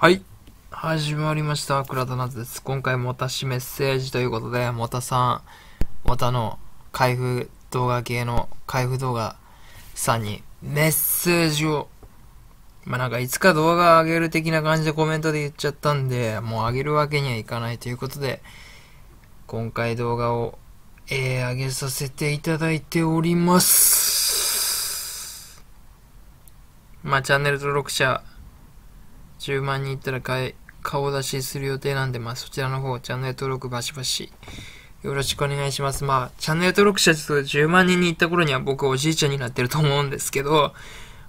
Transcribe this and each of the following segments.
はい。始まりました。倉田夏です。今回も私メッセージということで、もたさん、もたの開封動画系の開封動画さんにメッセージを、まあ、なんかいつか動画上げる的な感じでコメントで言っちゃったんで、もう上げるわけにはいかないということで、今回動画を、えー、上げさせていただいております。まあ、チャンネル登録者、10万人いったら顔出しする予定なんで、まあ、そちらの方、チャンネル登録バシバシ。よろしくお願いします。まあ、チャンネル登録者数10万人に行った頃には僕おじいちゃんになってると思うんですけど、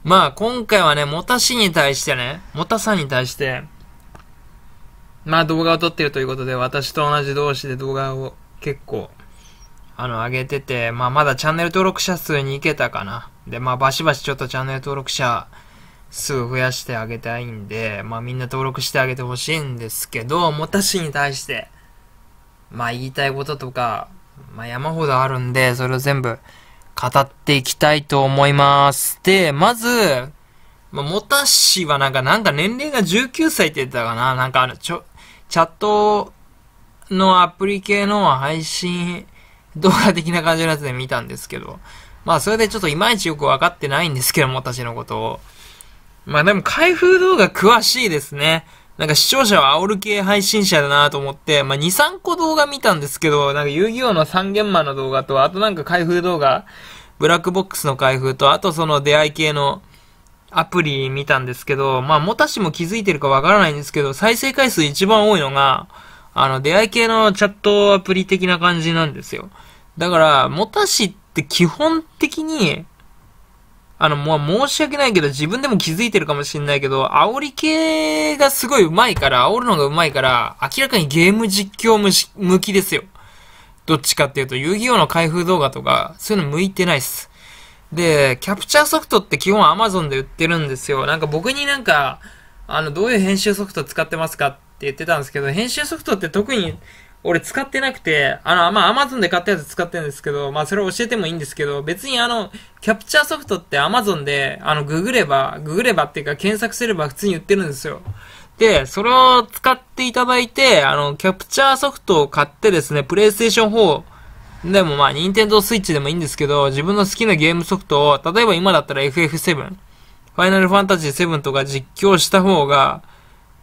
まあ、今回はね、もたしに対してね、もたさんに対して、まあ、動画を撮ってるということで、私と同じ同士で動画を結構、あの、上げてて、まあ、まだチャンネル登録者数に行けたかな。で、まあ、バシバシちょっとチャンネル登録者、すぐ増やしてあげたいんで、まあみんな登録してあげてほしいんですけど、もたしに対して、まあ言いたいこととか、まあ山ほどあるんで、それを全部語っていきたいと思います。で、まず、まあ、もたしはなんか、なんか年齢が19歳って言ったかななんかあの、ちょ、チャットのアプリ系の配信動画的な感じのやつで見たんですけど、まあそれでちょっといまいちよくわかってないんですけども、私のことを。まあでも開封動画詳しいですね。なんか視聴者は煽る系配信者だなと思って、まあ2、3個動画見たんですけど、なんか遊戯王の三元魔の動画と、あとなんか開封動画、ブラックボックスの開封と、あとその出会い系のアプリ見たんですけど、まあもたしも気づいてるかわからないんですけど、再生回数一番多いのが、あの出会い系のチャットアプリ的な感じなんですよ。だから、もたしって基本的に、あの、もう申し訳ないけど、自分でも気づいてるかもしんないけど、煽り系がすごい上手いから、煽るのが上手いから、明らかにゲーム実況向きですよ。どっちかっていうと、遊戯王の開封動画とか、そういうの向いてないっす。で、キャプチャーソフトって基本 Amazon で売ってるんですよ。なんか僕になんか、あの、どういう編集ソフト使ってますかって言ってたんですけど、編集ソフトって特に俺使ってなくて、あの、まあ、アマゾンで買ったやつ使ってるんですけど、まあ、それを教えてもいいんですけど、別にあの、キャプチャーソフトってアマゾンで、あの、ググれば、ググればっていうか検索すれば普通に売ってるんですよ。で、それを使っていただいて、あの、キャプチャーソフトを買ってですね、プレイステーション4でもまあ、Nintendo でもいいんですけど、自分の好きなゲームソフトを、例えば今だったら FF7、ファイナルファンタジー7とか実況した方が、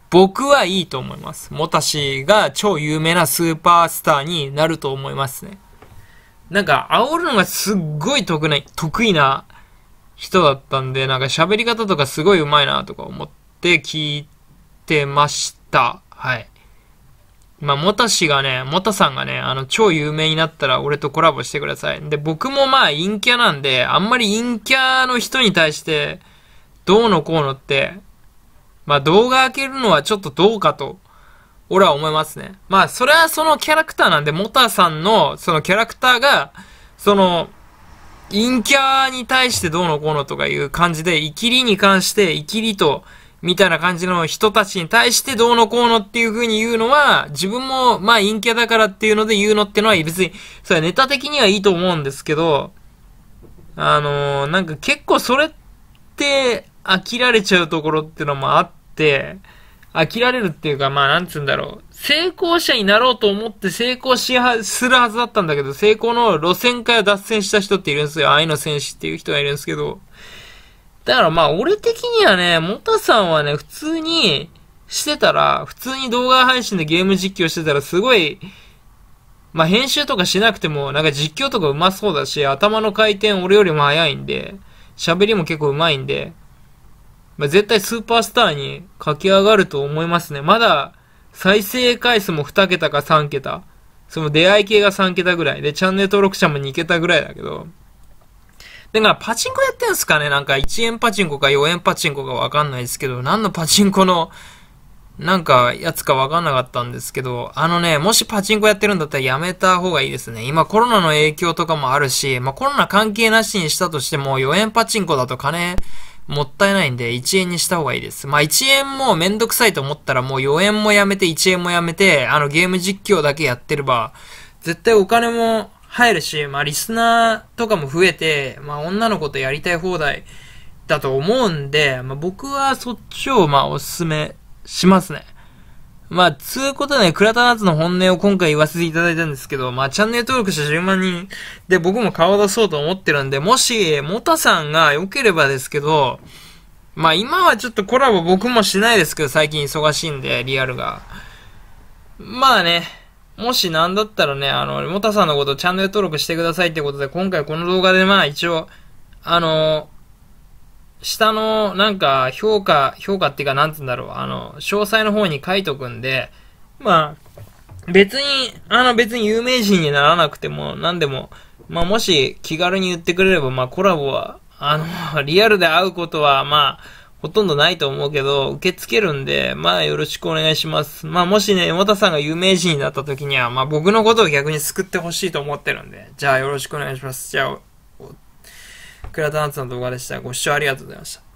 僕はいいと思います。もたしが超有名なスーパースターになると思いますね。なんか、煽るのがすっごい得な、得意な人だったんで、なんか喋り方とかすごい上手いなとか思って聞いてました。はい。まあ、もたしがね、もたさんがね、あの、超有名になったら俺とコラボしてください。で、僕もまあ、陰キャなんで、あんまり陰キャの人に対して、どうのこうのって、まあ動画開けるのはちょっとどうかと、俺は思いますね。まあそれはそのキャラクターなんで、モタさんのそのキャラクターが、その、陰キャに対してどうのこうのとかいう感じで、イキリに関して、イキリと、みたいな感じの人たちに対してどうのこうのっていう風に言うのは、自分もまあ陰キャだからっていうので言うのってのは別に、それネタ的にはいいと思うんですけど、あのー、なんか結構それって飽きられちゃうところっていうのもあっ、飽きられるっていうか、まあ、なんつうんだろう。成功者になろうと思って成功しは、するはずだったんだけど、成功の路線から脱線した人っているんですよ。愛の戦士っていう人がいるんですけど。だからまあ、俺的にはね、モタさんはね、普通にしてたら、普通に動画配信でゲーム実況してたら、すごい、まあ、編集とかしなくても、なんか実況とかうまそうだし、頭の回転俺よりも早いんで、喋りも結構うまいんで、まあ、絶対スーパースターに駆け上がると思いますね。まだ再生回数も2桁か3桁。その出会い系が3桁ぐらい。で、チャンネル登録者も2桁ぐらいだけど。だからパチンコやってんすかねなんか1円パチンコか4円パチンコかわかんないですけど、何のパチンコの、なんかやつかわかんなかったんですけど、あのね、もしパチンコやってるんだったらやめた方がいいですね。今コロナの影響とかもあるし、まあコロナ関係なしにしたとしても4円パチンコだと金、もったいないんで、1円にした方がいいです。まあ、1円もめんどくさいと思ったら、もう4円もやめて、1円もやめて、あの、ゲーム実況だけやってれば、絶対お金も入るし、まあ、リスナーとかも増えて、まあ、女の子とやりたい放題だと思うんで、まあ、僕はそっちを、まおすすめしますね。まあ、つうことで、倉田夏の本音を今回言わせていただいたんですけど、まあ、チャンネル登録者10万人で僕も顔出そうと思ってるんで、もし、モタさんが良ければですけど、まあ、今はちょっとコラボ僕もしないですけど、最近忙しいんで、リアルが。まあね、もしなんだったらね、あの、モタさんのことチャンネル登録してくださいってことで、今回この動画でまあ一応、あのー下の、なんか、評価、評価っていうか、なんつうんだろう、あの、詳細の方に書いとくんで、まあ、別に、あの、別に有名人にならなくても、なんでも、まあ、もし気軽に言ってくれれば、まあ、コラボは、あの、リアルで会うことは、まあ、ほとんどないと思うけど、受け付けるんで、まあ、よろしくお願いします。まあ、もしね、山田さんが有名人になった時には、まあ、僕のことを逆に救ってほしいと思ってるんで、じゃあ、よろしくお願いします。じゃあ、倉田ツの動画でした。ご視聴ありがとうございました。